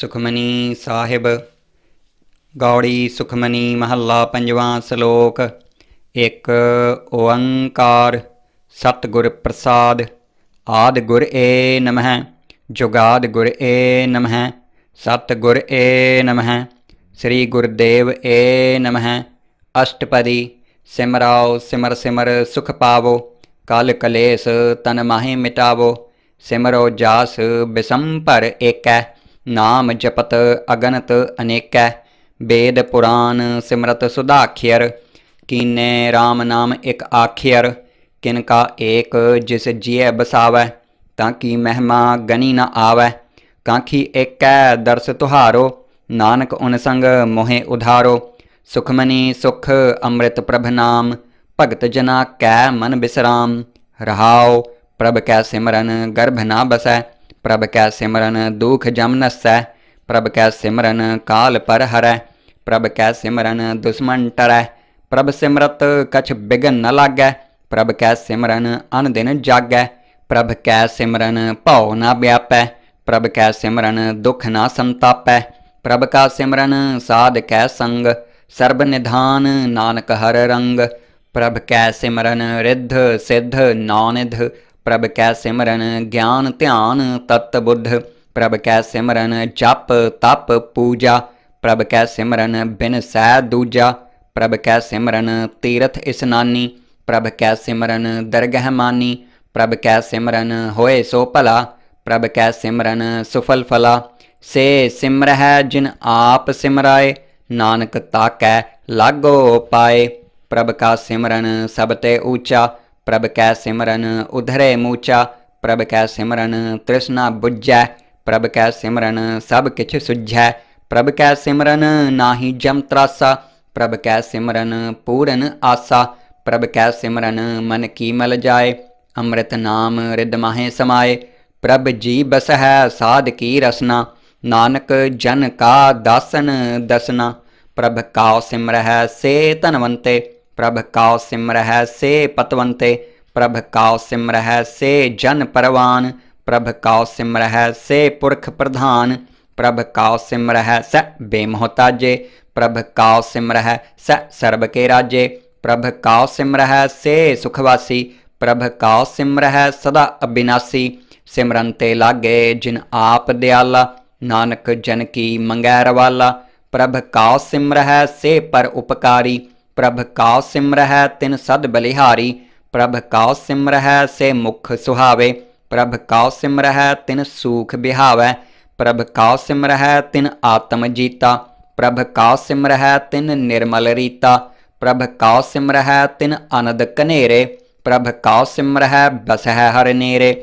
ਸੁਖਮਨੀ ਸਾਹਿਬ ਗੌੜੀ ਸੁਖਮਨੀ ਮਹੱਲਾ ਪੰਜਵਾਂ ਸ਼ਲੋਕ ਇੱਕ ਓੰਕਾਰ ਸਤਗੁਰ ਪ੍ਰਸਾਦ ਆਦ ਗੁਰ ਏ ਨਮਹ ਜੁਗਾਦ ਗੁਰ ਏ ਨਮਹ ਸਤ ਗੁਰ ਏ ਨਮਹ ਸ੍ਰੀ ਗੁਰਦੇਵ ਏ ਨਮਹ ਅਸ਼ਟਪਦੀ ਸਿਮਰਾਓ ਸਿਮਰ ਸਿਮਰ ਸੁਖ ਪਾਵੋ ਕਲ ਕਲੇਸ਼ ਤਨ ਮਾਹੀ ਮਿਟਾਵੋ ਸਿਮਰੋ ਜਾਸ ਬਿਸੰਪਰ ਏਕੈ ਨਾਮ ਜਪਤ ਅਗਨਤ ਅਨੇਕੈ ਬੇਦ ਪੁਰਾਨ ਸਿਮਰਤ ਸੁਧਾਖਿਅਰ ਕੀਨੇ RAM ਨਾਮ ਇਕ ਆਖਿਅਰ ਕਿਨ ਕਾ ਏਕ ਜਿਸ ਜੀਐ ਬਸਾਵੈ ਤਾਂ ਕੀ ਮਹਿਮਾ ਗਨੀ ਨ ਆਵੈ ਕਾਂਖੀ ਏਕੈ ਦਰਸ ਤੁਹਾਰੋ ਨਾਨਕ ਉਨ ਸੰਗ ਮੋਹਿ ਉਧਾਰੋ ਸੁਖਮਨੀ ਸੁਖ ਅੰਮ੍ਰਿਤ ਪ੍ਰਭ ਨਾਮ ਭਗਤ ਜਨਾ ਕੈ ਮਨ ਬਿਸਰਾਮ ਰਹਾਓ ਪ੍ਰਭ ਕੈ ਸਿਮਰਨ ਗਰਭ ਨਾ ਬਸੈ ਪ੍ਰਭ ਕੈ ਸਿਮਰਨ ਦੁਖ ਜਮ ਨਸੈ ਪ੍ਰਭ ਕੈ ਸਿਮਰਨ ਕਾਲ ਪਰ ਹਰੈ ਪ੍ਰਭ ਕੈ ਸਿਮਰਨ ਦੁਸ਼ਮਨ ਟਰੈ ਪ੍ਰਭ ਸਿਮਰਤ ਕਛ ਬਿਗਨ ਨ ਲਾਗੈ ਪ੍ਰਭ ਕੈ ਸਿਮਰਨ ਅਨ ਦਿਨ ਜਾਗੈ ਪ੍ਰਭ ਕੈ ਸਿਮਰਨ ਭਉ ਨ ਵਿਆਪੈ ਪ੍ਰਭ ਕੈ ਸਿਮਰਨ ਦੁਖ ਨ ਸੰਤਾਪੈ ਪ੍ਰਭ ਕਾ ਸਿਮਰਨ ਸਾਧ ਕੈ ਸੰਗ ਸਰਬ ਨਿਧਾਨ ਨਾਨਕ ਹਰ ਰੰਗ ਪ੍ਰਭ ਕੈ ਸਿਮਰਨ ਰਿੱਧ ਸਿੱਧ ਨਾਨਿਧ ਪ੍ਰਭ ਕੈ ਸਿਮਰਨ ਗਿਆਨ ਧਿਆਨ ਤਤ ਬੁੱਧ ਪ੍ਰਭ ਕੈ ਸਿਮਰਨ ਜਪ ਤਪ ਪੂਜਾ ਪ੍ਰਭ ਕੈ ਸਿਮਰਨ ਬਿਨ ਸਹਿ ਦੂਜਾ ਪ੍ਰਭ ਕੈ ਸਿਮਰਨ ਤੀਰਥ ਇਸਨਾਨੀ ਪ੍ਰਭ ਕੈ ਸਿਮਰਨ ਦਰਗਹਿ ਮਾਨੀ ਪ੍ਰਭ ਕੈ ਸਿਮਰਨ ਹੋਏ ਸੋ ਭਲਾ ਪ੍ਰਭ ਕੈ ਸਿਮਰਨ ਸੁਫਲ ਫਲਾ ਸੇ ਸਿਮਰਹਿ ਜਿਨ ਆਪ ਸਿਮਰਾਏ ਨਾਨਕ ਤਾਕੈ ਲਾਗੋ ਪਾਏ ਪ੍ਰਭ ਕਾ ਸਿਮਰਨ ਸਭ ਤੇ ਉੱਚਾ ਪ੍ਰਭ ਕੈ ਸਿਮਰਨ ਉਧਰੇ ਮੂਚਾ ਪ੍ਰਭ ਕੈ ਸਿਮਰਨ ਤ੍ਰਿਸ਼ਨਾ ਬੁੱਝੈ ਪ੍ਰਭ ਕੈ ਸਿਮਰਨ ਸਭ ਕਿਛ ਸੁਝੈ ਪ੍ਰਭ ਕੈ ਸਿਮਰਨ ਨਾਹੀ ਜਮ ਤਰਾਸਾ ਪ੍ਰਭ ਕੈ ਸਿਮਰਨ ਪੂਰਨ ਆਸਾ ਪ੍ਰਭ ਕੈ ਸਿਮਰਨ ਮਨ ਕੀ ਮਲ ਜਾਏ ਅੰਮ੍ਰਿਤ ਨਾਮ ਰਿਦ ਮਾਹੇ ਸਮਾਏ ਪ੍ਰਭ ਜੀ ਬਸ ਹੈ ਸਾਧ ਕੀ ਰਸਨਾ ਨਾਨਕ ਜਨ ਕਾ ਦਾਸਨ ਦਸਨਾ ਪ੍ਰਭ ਕਾ ਸਿਮਰਹਿ ਸੇ ਧਨਵੰਤੇ प्रभ काव सिमरह से पतवंते प्रभ काव सिमरह से जन परवान प्रभ काव सिमरह से पुरख प्रधान प्रभ काव सिमरह स बेमोहताजे प्रभ काव सिमरह स सर्व के राज्य प्रभ काव सिमरह से सुखवासी प्रभ काव सिमरह सदा अविनाशी सिमरनते लागे जिन आप दयाला नानक जन की मंगैर वाला प्रभ काव सिमरह से पर उपकारी ਪ੍ਰਭ ਕਾ ਸਿਮਰਹਿ ਤਿਨ ਸਦ ਬਲਿਹਾਰੀ ਪ੍ਰਭ ਕਾ ਸਿਮਰਹਿ ਸੇ ਮੁਖ ਸੁਹਾਵੇ ਪ੍ਰਭ ਕਾ ਸਿਮਰਹਿ ਤਿਨ ਸੂਖ ਬਿਹਾਵੇ ਪ੍ਰਭ ਕਾ ਸਿਮਰਹਿ ਤਿਨ ਆਤਮ ਜੀਤਾ ਪ੍ਰਭ ਕਾ ਸਿਮਰਹਿ ਤਿਨ ਨਿਰਮਲ ਰੀਤਾ ਪ੍ਰਭ ਕਾ ਸਿਮਰਹਿ ਤਿਨ ਅਨੰਦ ਕਨੇਰੇ ਪ੍ਰਭ ਕਾ ਸਿਮਰਹਿ ਬਸਹਿ ਹਰ ਨੀਰੇ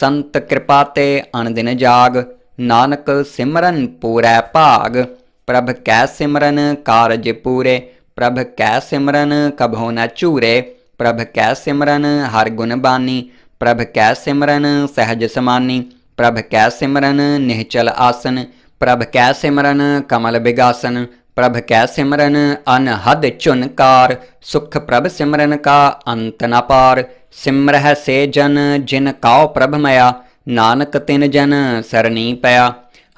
ਸੰਤ ਕਿਰਪਾ ਤੇ ਅਣਦਿਨ ਜਾਗ ਨਾਨਕ ਸਿਮਰਨ ਪੂਰੈ ਭਾਗ ਪ੍ਰਭ ਕੈ ਸਿਮਰਨ ਕਾਰਜ ਪੂਰੇ ਪ੍ਰਭ ਕੈ ਸਿਮਰਨ ਕਭੋ ਨਾ ਝੂਰੇ ਪ੍ਰਭ ਕੈ ਸਿਮਰਨ ਹਰ ਗੁਣ ਬਾਨੀ ਪ੍ਰਭ ਕੈ ਸਿਮਰਨ ਸਹਜ ਸਮਾਨੀ ਪ੍ਰਭ ਕੈ ਸਿਮਰਨ ਨਿਹਚਲ ਆਸਨ ਪ੍ਰਭ ਕੈ ਸਿਮਰਨ ਕਮਲ ਬਿਗਾਸਨ ਪ੍ਰਭ ਕੈ ਸਿਮਰਨ ਅਨਹਦ ਚੁਨਕਾਰ ਸੁਖ ਪ੍ਰਭ ਸਿਮਰਨ ਕਾ ਅੰਤ ਨ ਪਾਰ ਸਿਮਰਹ ਸੇ ਜਨ ਜਿਨ ਕਾਉ ਪ੍ਰਭ ਮਇਆ ਨਾਨਕ ਤਿਨ ਜਨ ਸਰਣੀ ਪਿਆ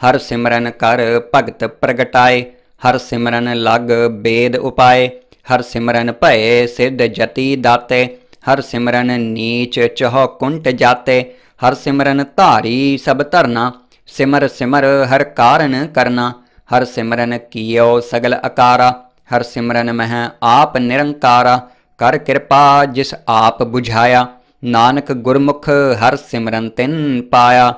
ਹਰ ਸਿਮਰਨ ਕਰ ਭਗਤ ਪ੍ਰਗਟਾਏ ਹਰ ਸਿਮਰਨ ਲਗ ਬੇਦ ਉਪਾਏ ਹਰ ਸਿਮਰਨ ਭਏ ਸਿੱਧ ਜਤੀ ਦਾਤੇ ਹਰ ਸਿਮਰਨ ਨੀਚ ਚਹ ਕੁੰਟ ਜਾਤੇ ਹਰ ਸਿਮਰਨ ਧਾਰੀ ਸਭ ਧਰਨਾ ਸਿਮਰ ਸਿਮਰ ਹਰ ਕਾਰਨ ਕਰਨਾ ਹਰ ਸਿਮਰਨ ਕੀਓ ਸਗਲ ਅਕਾਰਾ ਹਰ ਸਿਮਰਨ ਮਹ ਆਪ ਨਿਰੰਕਾਰਾ ਕਰ ਕਿਰਪਾ ਜਿਸ ਆਪ 부ਝਾਇਆ ਨਾਨਕ ਗੁਰਮੁਖ ਹਰ ਸਿਮਰਨ ਤਿਨ ਪਾਇਆ